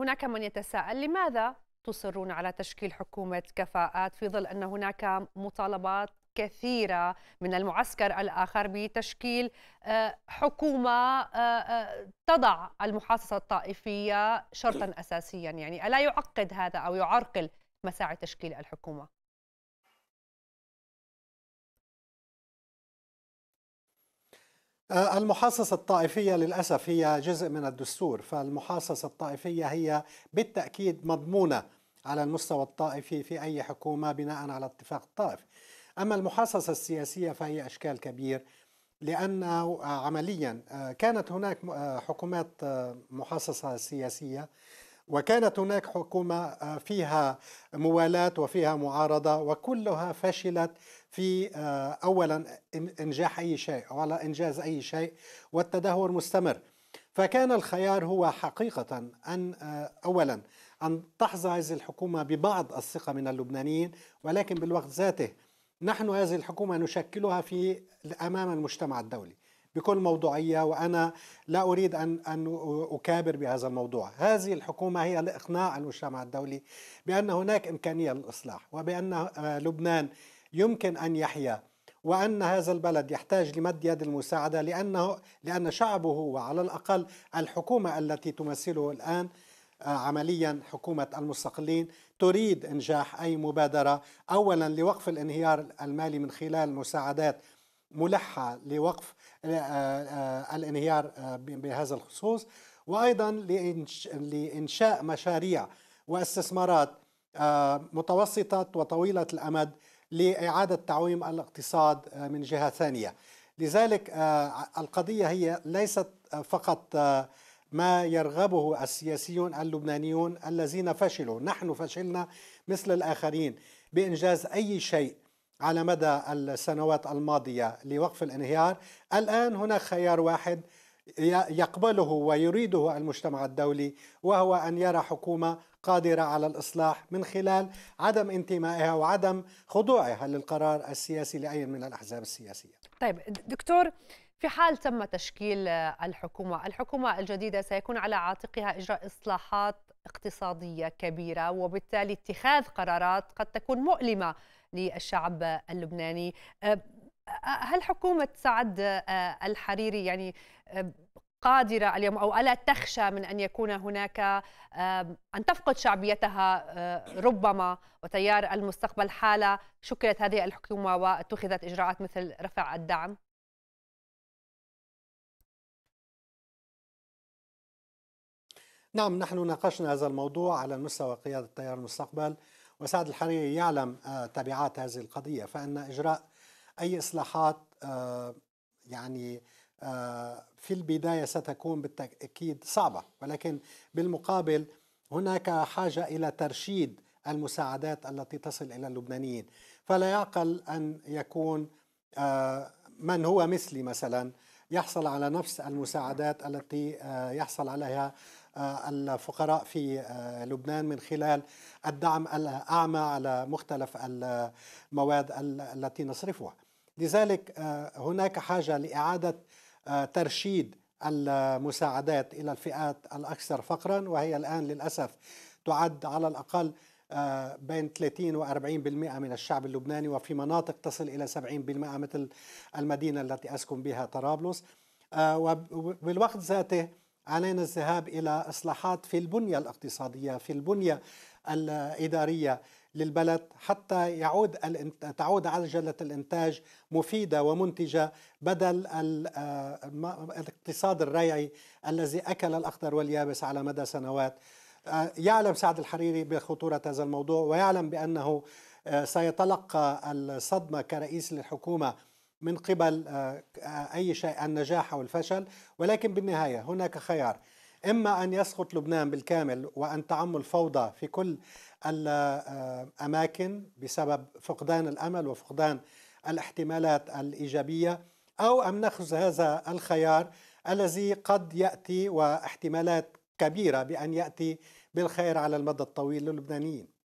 هناك من يتساءل لماذا تصرون على تشكيل حكومة كفاءات في ظل أن هناك مطالبات كثيرة من المعسكر الآخر بتشكيل آه، حكومة آه، آه، تضع المحاصصة الطائفية شرطا أساسيا يعني ألا يعقد هذا أو يعرقل مساعي تشكيل الحكومة آه، المحاصصة الطائفية للأسف هي جزء من الدستور فالمحاصصة الطائفية هي بالتأكيد مضمونة على المستوى الطائفي في أي حكومة بناء على اتفاق الطائف أما المحاصصة السياسية فهي أشكال كبير لأن آه، عمليا آه، كانت هناك حكومات محاصصة سياسية وكانت هناك حكومة آه، فيها موالاة وفيها معارضة وكلها فشلت في آه، أولا إنجاح أي شيء ولا إنجاز أي شيء والتدهور مستمر فكان الخيار هو حقيقة أن آه، أولا أن تحظى هذه الحكومة ببعض الثقة من اللبنانيين ولكن بالوقت ذاته نحن هذه الحكومة نشكلها في أمام المجتمع الدولي بكل موضوعيه وانا لا اريد ان ان اكابر بهذا الموضوع، هذه الحكومه هي لاقناع المجتمع الدولي بان هناك امكانيه للاصلاح وبان آه، لبنان يمكن ان يحيا وان هذا البلد يحتاج لمد يد المساعده لانه لان شعبه وعلى الاقل الحكومه التي تمثله الان آه، عمليا حكومه المستقلين تريد انجاح اي مبادره اولا لوقف الانهيار المالي من خلال مساعدات ملحة لوقف آه، آه، الانهيار آه، بهذا الخصوص وأيضا لإنشاء مشاريع واستثمارات متوسطة وطويلة الأمد لإعادة تعويم الاقتصاد من جهة ثانية لذلك القضية هي ليست فقط ما يرغبه السياسيون اللبنانيون الذين فشلوا نحن فشلنا مثل الآخرين بإنجاز أي شيء على مدى السنوات الماضية لوقف الانهيار الآن هناك خيار واحد يقبله ويريده المجتمع الدولي وهو أن يرى حكومة قادرة على الإصلاح من خلال عدم انتمائها وعدم خضوعها للقرار السياسي لأي من الأحزاب السياسية طيب دكتور في حال تم تشكيل الحكومة الحكومة الجديدة سيكون على عاتقها إجراء إصلاحات اقتصادية كبيرة وبالتالي اتخاذ قرارات قد تكون مؤلمة للشعب اللبناني آه، هل حكومة سعد آه، الحريري يعني آه، قادرة اليوم أو ألا تخشى من أن يكون هناك أن تفقد شعبيتها ربما وتيار المستقبل حال شكلت هذه الحكومة واتخذت إجراءات مثل رفع الدعم؟ نعم نحن ناقشنا هذا الموضوع على مستوى قيادة تيار المستقبل وسعد الحريري يعلم آه، تبعات هذه القضية فإن إجراء أي إصلاحات آه، يعني آه، في البداية ستكون بالتأكيد صعبة ولكن بالمقابل هناك حاجة إلى ترشيد المساعدات التي تصل إلى اللبنانيين فلا يعقل أن يكون من هو مثلي مثلا يحصل على نفس المساعدات التي يحصل عليها آه، الفقراء في آه، لبنان من خلال الدعم الأعمى على مختلف المواد التي نصرفها لذلك آه، هناك حاجة لإعادة ترشيد المساعدات إلى الفئات الأكثر فقرا وهي الآن للأسف تعد على الأقل بين 30 و 40% من الشعب اللبناني وفي مناطق تصل إلى 70% مثل المدينة التي أسكن بها طرابلس وبالوقت ذاته علينا الذهاب الى اصلاحات في البنيه الاقتصاديه في البنيه الاداريه للبلد حتى يعود تعود عجله الانتاج مفيده ومنتجه بدل آه، الاقتصاد الريعي الذي اكل الاخضر واليابس على مدى سنوات آه، يعلم سعد الحريري بخطوره هذا الموضوع ويعلم بانه آه، سيتلقى الصدمه كرئيس للحكومه من قبل آه، آه، أي شيء النجاح أو الفشل ولكن بالنهاية هناك خيار إما أن يسقط لبنان بالكامل وأن تعم الفوضى في كل الأماكن آه، بسبب فقدان الأمل وفقدان الاحتمالات الإيجابية أو أن نأخذ هذا الخيار الذي قد يأتي واحتمالات كبيرة بأن يأتي بالخير على المدى الطويل للبنانيين